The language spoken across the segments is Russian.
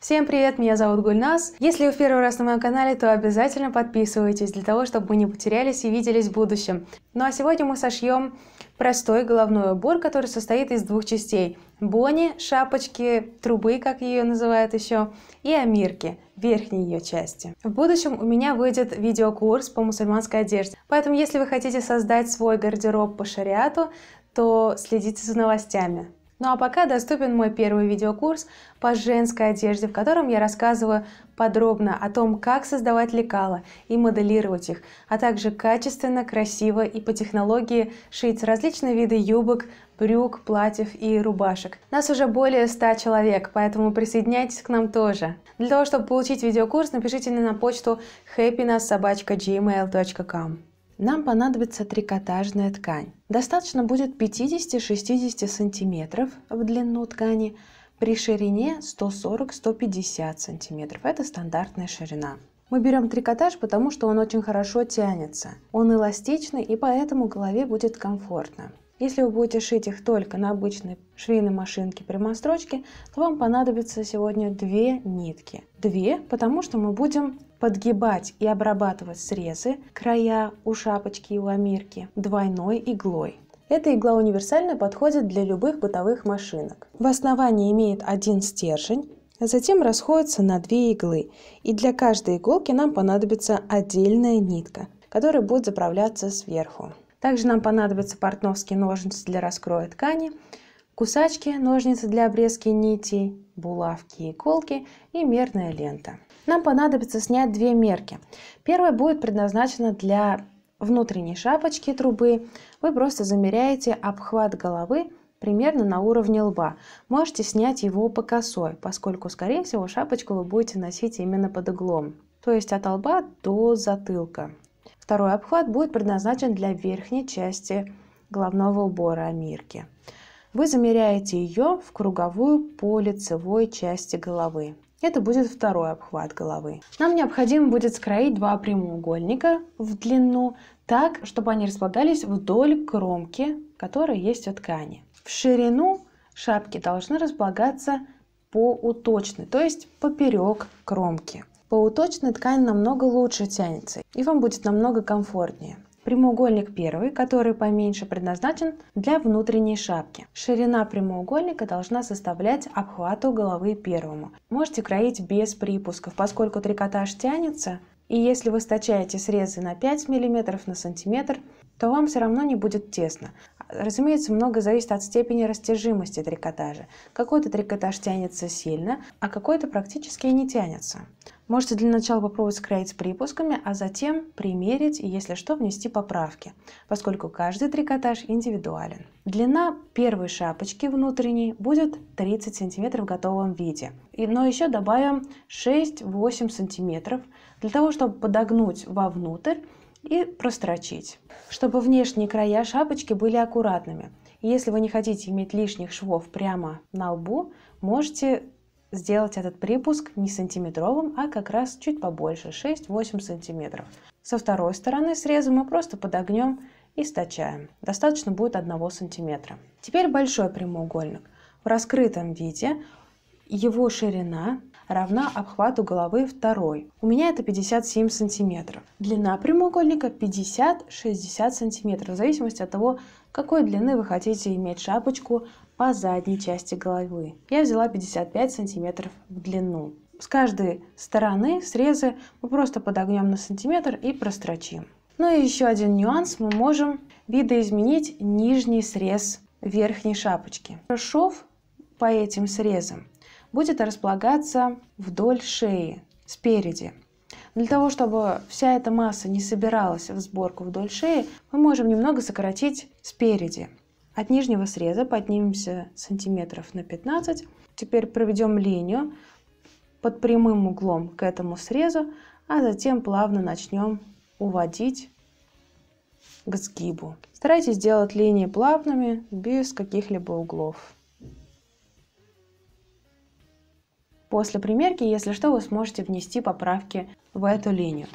Всем привет, меня зовут Гульнас. Если вы в первый раз на моем канале, то обязательно подписывайтесь для того, чтобы мы не потерялись и виделись в будущем. Ну а сегодня мы сошьем простой головной убор, который состоит из двух частей. Бони, шапочки, трубы, как ее называют еще, и амирки, верхней ее части. В будущем у меня выйдет видеокурс по мусульманской одежде, поэтому если вы хотите создать свой гардероб по шариату, то следите за новостями. Ну а пока доступен мой первый видеокурс по женской одежде, в котором я рассказываю подробно о том, как создавать лекала и моделировать их, а также качественно, красиво и по технологии шить различные виды юбок, брюк, платьев и рубашек. Нас уже более 100 человек, поэтому присоединяйтесь к нам тоже. Для того, чтобы получить видеокурс, напишите мне на почту happiness.gmail.com нам понадобится трикотажная ткань. Достаточно будет 50-60 см в длину ткани, при ширине 140-150 см. Это стандартная ширина. Мы берем трикотаж, потому что он очень хорошо тянется. Он эластичный и поэтому голове будет комфортно. Если вы будете шить их только на обычной швейной машинке прямострочки, то вам понадобится сегодня две нитки. Две, потому что мы будем подгибать и обрабатывать срезы, края у шапочки и у ламирки двойной иглой. Эта игла универсально подходит для любых бытовых машинок. В основании имеет один стержень, а затем расходится на две иглы. И для каждой иголки нам понадобится отдельная нитка, которая будет заправляться сверху. Также нам понадобятся портновские ножницы для раскроя ткани, кусачки, ножницы для обрезки нитей, булавки, иголки и мерная лента. Нам понадобится снять две мерки. Первая будет предназначена для внутренней шапочки трубы. Вы просто замеряете обхват головы примерно на уровне лба. Можете снять его по косой, поскольку, скорее всего, шапочку вы будете носить именно под углом, то есть от лба до затылка. Второй обхват будет предназначен для верхней части головного убора Амирки. Вы замеряете ее в круговую по лицевой части головы. Это будет второй обхват головы. Нам необходимо будет скроить два прямоугольника в длину, так, чтобы они располагались вдоль кромки, которая есть у ткани. В ширину шапки должны располагаться по уточной, то есть поперек кромки. По уточной ткань намного лучше тянется, и вам будет намного комфортнее. Прямоугольник первый, который поменьше предназначен для внутренней шапки. Ширина прямоугольника должна составлять обхвату головы первому. Можете кроить без припусков, поскольку трикотаж тянется, и если вы стачаете срезы на 5 мм на сантиметр, то вам все равно не будет тесно. Разумеется, много зависит от степени растяжимости трикотажа. Какой-то трикотаж тянется сильно, а какой-то практически и не тянется. Можете для начала попробовать склеить с припусками, а затем примерить и, если что, внести поправки, поскольку каждый трикотаж индивидуален. Длина первой шапочки внутренней будет 30 см в готовом виде, но еще добавим 6-8 см для того, чтобы подогнуть вовнутрь и прострочить, чтобы внешние края шапочки были аккуратными. Если вы не хотите иметь лишних швов прямо на лбу, можете сделать этот припуск не сантиметровым, а как раз чуть побольше, 6-8 сантиметров. Со второй стороны среза мы просто подогнем и стачаем. Достаточно будет 1 сантиметра. Теперь большой прямоугольник. В раскрытом виде его ширина равна обхвату головы второй. У меня это 57 сантиметров. Длина прямоугольника 50-60 сантиметров, в зависимости от того, какой длины вы хотите иметь шапочку по задней части головы. Я взяла 55 сантиметров в длину. С каждой стороны срезы мы просто подогнем на сантиметр и прострочим. Ну и еще один нюанс, мы можем видоизменить нижний срез верхней шапочки. Шов по этим срезам будет располагаться вдоль шеи, спереди. Для того, чтобы вся эта масса не собиралась в сборку вдоль шеи, мы можем немного сократить спереди. От нижнего среза поднимемся сантиметров на 15. Теперь проведем линию под прямым углом к этому срезу, а затем плавно начнем уводить к сгибу. Старайтесь делать линии плавными, без каких-либо углов. После примерки, если что, вы сможете внести поправки в эту линию.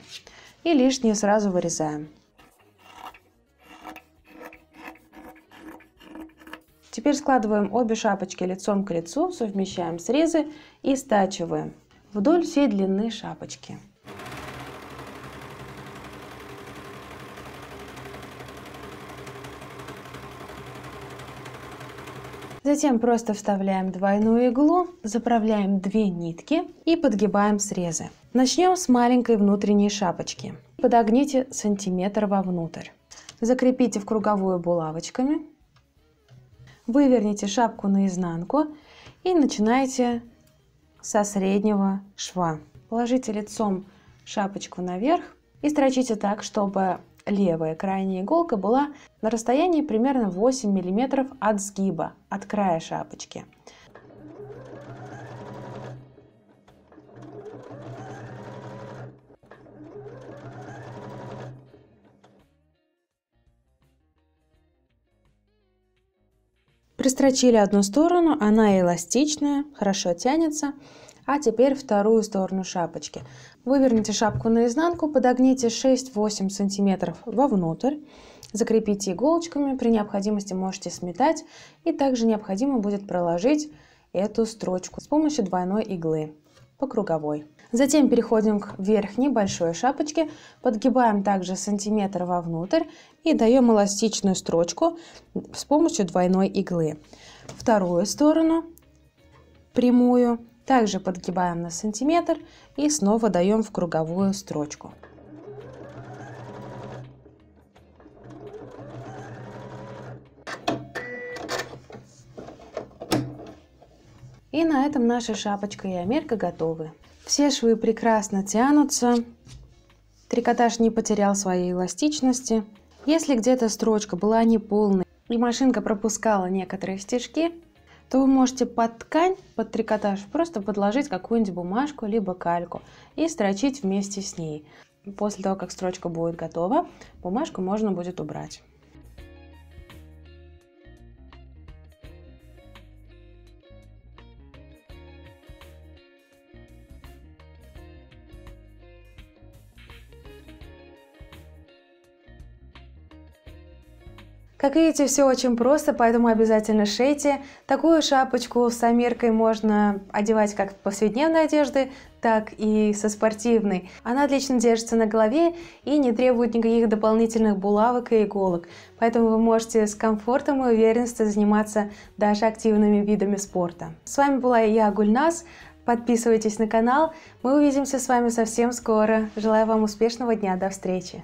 И лишнее сразу вырезаем. Теперь складываем обе шапочки лицом к лицу, совмещаем срезы и стачиваем вдоль всей длины шапочки. Затем просто вставляем двойную иглу, заправляем две нитки и подгибаем срезы. Начнем с маленькой внутренней шапочки. Подогните сантиметр вовнутрь. Закрепите в круговую булавочками. Выверните шапку наизнанку и начинайте со среднего шва. Положите лицом шапочку наверх и строчите так, чтобы левая крайняя иголка была на расстоянии примерно 8 мм от сгиба, от края шапочки. Пристрочили одну сторону, она эластичная, хорошо тянется. А теперь вторую сторону шапочки. Выверните шапку наизнанку, подогните 6-8 см вовнутрь. Закрепите иголочками, при необходимости можете сметать. И также необходимо будет проложить эту строчку с помощью двойной иглы по круговой. Затем переходим к верхней большой шапочке, подгибаем также сантиметр вовнутрь и даем эластичную строчку с помощью двойной иглы. Вторую сторону прямую также подгибаем на сантиметр и снова даем в круговую строчку. И на этом наша шапочка и омерка готовы. Все швы прекрасно тянутся, трикотаж не потерял своей эластичности. Если где-то строчка была неполной и машинка пропускала некоторые стежки, то вы можете под ткань, под трикотаж просто подложить какую-нибудь бумажку либо кальку и строчить вместе с ней. После того, как строчка будет готова, бумажку можно будет убрать. Как видите, все очень просто, поэтому обязательно шейте. Такую шапочку с амиркой можно одевать как повседневной одежды, так и со спортивной. Она отлично держится на голове и не требует никаких дополнительных булавок и иголок, поэтому вы можете с комфортом и уверенностью заниматься даже активными видами спорта. С вами была я, Гульнас. Подписывайтесь на канал. Мы увидимся с вами совсем скоро. Желаю вам успешного дня. До встречи!